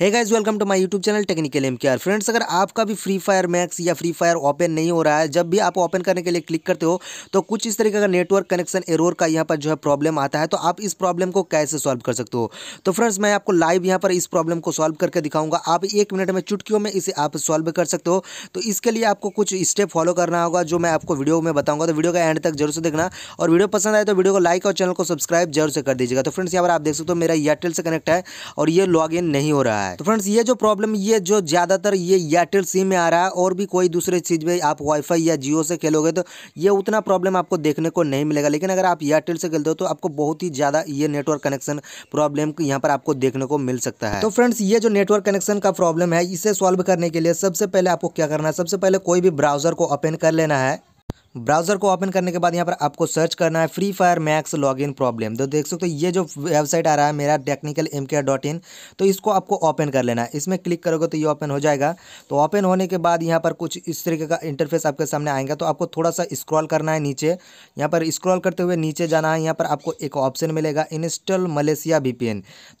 है guys welcome to my YouTube channel technical M care friends अगर आपका भी फ्री फायर मैक्स या फ्री फायर ओपन नहीं हो रहा है जब भी आप ओपन करने के लिए क्लिक करते हो तो कुछ इस तरीके का नेटवर्क कनेक्शन एरोर का यहाँ पर जो है प्रॉब्लम आता है तो आप इस प्रॉब्लम को कैसे सॉल्व कर सकते हो तो फ्रेंड्स मैं आपको लाइव यहाँ पर इस प्रॉब्लम को सॉल्व करके दिखाऊंगा आप एक मिनट में चुटकियों में इसे आप सॉल्व कर सकते हो तो इसके लिए आपको कुछ स्टेप फॉलो करना होगा जो मैं आपको वीडियो में बताऊँगा तो वीडियो का एंड तक जरूर से देखना और वीडियो पसंद आए तो वीडियो को लाइक और चैनल को सब्सक्राइब जरूर से कर दीजिएगा तो फ्रेंड्स यहाँ पर आप देख सकते हो मेरा एयरटेल से कनेक्ट है और ये लॉग नहीं हो रहा है रहा है तो फ्रेंड्स ये जो प्रॉब्लम ये जो ज़्यादातर ये एयरटेल सिम में आ रहा है और भी कोई दूसरे चीज़ में आप वाईफाई या जियो से खेलोगे तो ये उतना प्रॉब्लम आपको देखने को नहीं मिलेगा लेकिन अगर आप एयरटेल से खेलते हो तो आपको बहुत ही ज़्यादा ये नेटवर्क कनेक्शन प्रॉब्लम यहाँ पर आपको देखने को मिल सकता है तो फ्रेंड्स ये जो नेटवर्क कनेक्शन का प्रॉब्लम है इसे सॉल्व करने के लिए सबसे पहले आपको क्या करना है सबसे पहले कोई भी ब्राउजर को ओपन कर लेना है ब्राउज़र को ओपन करने के बाद यहाँ पर आपको सर्च करना है free fire max login problem तो देख सकते हो ये जो वेबसाइट आ रहा है मेरा technical M K dot in तो इसको आपको ओपन कर लेना है इसमें क्लिक करोगे तो ये ओपन हो जाएगा तो ओपन होने के बाद यहाँ पर कुछ इस तरीके का इंटरफेस आपके सामने आएगा तो आपको थोड़ा सा स्क्रॉल करना है नीचे यहाँ पर स्क्रॉल करते हुए नीचे जाना है यहाँ पर आपको एक ऑप्शन मिलेगा इंस्टॉल मलेशिया वी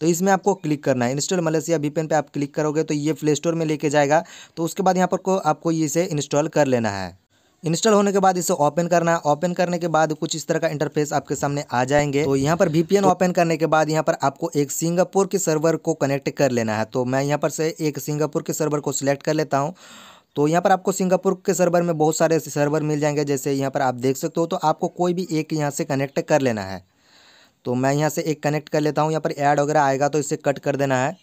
तो इसमें आपको क्लिक करना है इंस्टॉल मलेशिया वी पर आप क्लिक करोगे तो ये प्ले स्टोर में लेके जाएगा तो उसके बाद यहाँ पर को आपको इसे इंस्टॉल कर लेना है इंस्टॉल होने के बाद इसे ओपन करना है ओपन करने के बाद कुछ इस तरह का इंटरफेस आपके सामने आ जाएंगे तो यहाँ पर वीपीएन तो ओपन करने के बाद यहाँ पर आपको एक सिंगापुर के सर्वर को कनेक्ट कर लेना है तो मैं यहाँ पर से एक सिंगापुर के सर्वर को सिलेक्ट कर लेता हूँ तो यहाँ पर आपको सिंगापुर के सर्वर में बहुत सारे सर्वर मिल जाएंगे जैसे यहाँ पर आप देख सकते हो तो आपको कोई भी एक यहाँ से कनेक्ट कर लेना है तो मैं यहाँ से एक कनेक्ट कर लेता हूँ यहाँ पर ऐड वगैरह आएगा तो इसे कट कर देना है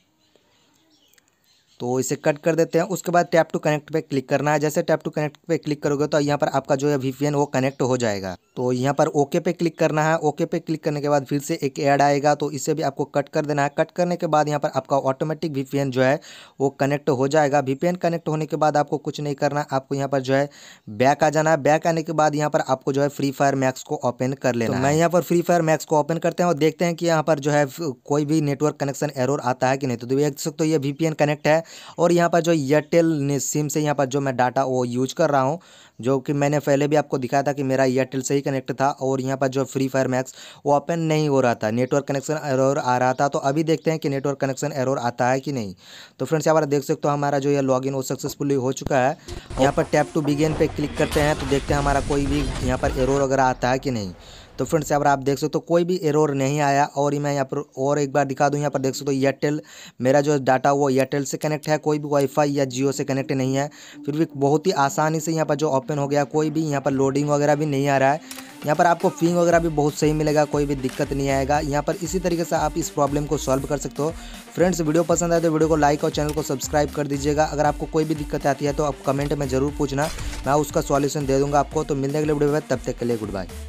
तो इसे कट कर देते हैं उसके बाद टैप टू कनेक्ट पे क्लिक करना है जैसे टैप टू कनेक्ट पे क्लिक करोगे तो यहाँ पर आपका जो है वी वो कनेक्ट हो जाएगा तो यहाँ पर ओके पे क्लिक करना है ओके पे क्लिक करने के बाद फिर से एक ऐड आएगा तो इसे भी आपको कट कर देना है कट करने के बाद यहाँ पर आपका ऑटोमेटिक वी जो है वो कनेक्ट हो जाएगा वी कनेक्ट होने के बाद आपको कुछ नहीं करना आपको यहाँ पर जो है बैक आ जाना है बैक आने के बाद यहाँ पर आपको जो है फ्री फायर मैक्स को ओपन कर लेना तो मैं यहाँ पर फ्री फायर मैक्स को ओपन करते हैं और देखते हैं कि यहाँ पर जो है कोई भी नेटवर्क कनेक्शन एरोर आता है कि नहीं तो देख सकते हो ये वी कनेक्ट है और यहाँ पर जो एयरटेल सिम से यहाँ पर जो मैं डाटा वो यूज कर रहा हूँ जो कि मैंने पहले भी आपको दिखाया था कि मेरा एयरटेल से ही कनेक्ट था और यहाँ पर जो फ्री फायर मैक्स वो ओपन नहीं हो रहा था नेटवर्क कनेक्शन एरर आ रहा था तो अभी देखते हैं कि नेटवर्क कनेक्शन एरर आता है कि नहीं तो फ्रेंड्स यहाँ पर देख सकते हो हमारा जो ये लॉगिन वो सक्सेसफुली हो चुका है यहाँ पर टैप टू बिगेन पे क्लिक करते हैं तो देखते हैं हमारा कोई भी यहाँ पर एरर वगैरह आता है कि नहीं तो फ्रेंड्स यहाँ पर आप देख सकते हो तो कोई भी एरर नहीं आया और मैं यहाँ पर और एक बार दिखा दूँ यहाँ पर देख सकते हो एयरटेल मेरा जो डाटा वो एयरटेल से कनेक्ट है कोई भी वाईफाई या जियो से कनेक्ट नहीं है फिर भी बहुत ही आसानी से यहाँ पर जो ओपन हो गया कोई भी यहाँ पर लोडिंग वगैरह भी नहीं आ रहा है यहाँ पर आपको फिंग वगैरह भी बहुत सही मिलेगा कोई भी दिक्कत नहीं आएगा यहाँ पर इसी तरीके से आप इस प्रॉब्लम को सॉल्व कर सकते हो फ्रेंड्स वीडियो पसंद आए तो वीडियो को लाइक और चैनल को सब्सक्राइब कर दीजिएगा अगर आपको कोई भी दिक्कत आती है तो आप कमेंट में ज़रूर पूछना मैं उसका सॉल्यूशन दे दूँगा आपको तो मिलने के लिए वीडियो में तब तक के लिए गुड बाय